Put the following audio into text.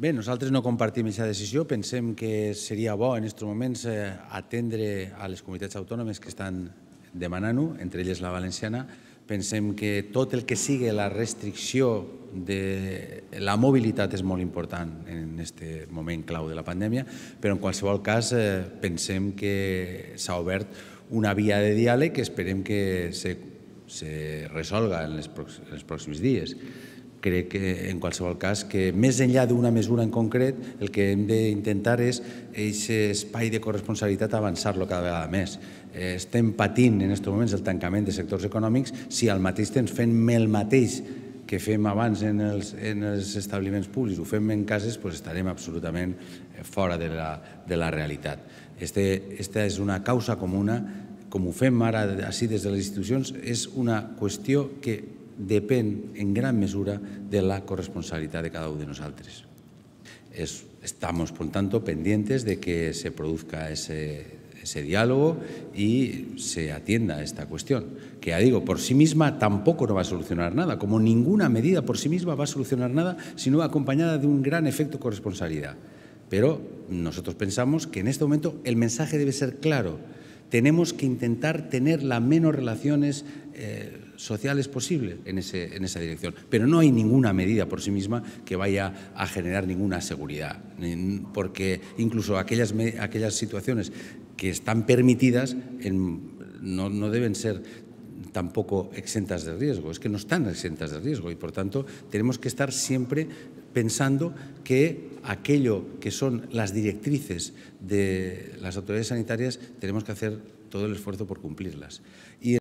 Bé, nosaltres no compartim aquesta decisió. Pensem que seria bo en aquests moments eh, atendre a les comunitats autònomes que estan demanant-ho, entre elles la valenciana. Pensem que tot el que sigui la restricció de la mobilitat és molt important en aquest moment clau de la pandèmia, però en qualsevol cas eh, pensem que s'ha obert una via de diàleg que esperem que se, se resolga en els, pròxims dies crec que, en qualsevol cas, que més enllà d'una mesura en concret, el que hem d'intentar és aquest espai de corresponsabilitat avançar-lo cada vegada més. Eh, estem patint en aquests moments el tancament de sectors econòmics si al mateix temps fem el mateix que fem abans en els, en els establiments públics, ho fem en cases, doncs estarem absolutament eh, fora de la, de la realitat. Este, esta és una causa comuna, com ho fem ara així des de les institucions, és una qüestió que dependen en gran mesura de la corresponsabilidad de cada uno de nosotros. estamos, por tanto, pendientes de que se produzca ese, diálogo y se atienda esta cuestión, que ya digo, por sí misma tampoco no va a solucionar nada, como ninguna medida por sí misma va a solucionar nada sino acompañada de un gran efecto corresponsabilidad. Pero nosotros pensamos que en este momento el mensaje debe ser claro, tenemos que intentar tener las menos relaciones eh, sociales posibles en, ese, en, esa dirección. Pero no hay ninguna medida por sí misma que vaya a generar ninguna seguridad, porque incluso aquellas, aquellas situaciones que están permitidas no, no deben ser tampoco exentas de riesgo, es que no están exentas de riesgo y por tanto tenemos que estar siempre pensando que aquello que son las directrices de las autoridades sanitarias tenemos que hacer todo el esfuerzo por cumplirlas.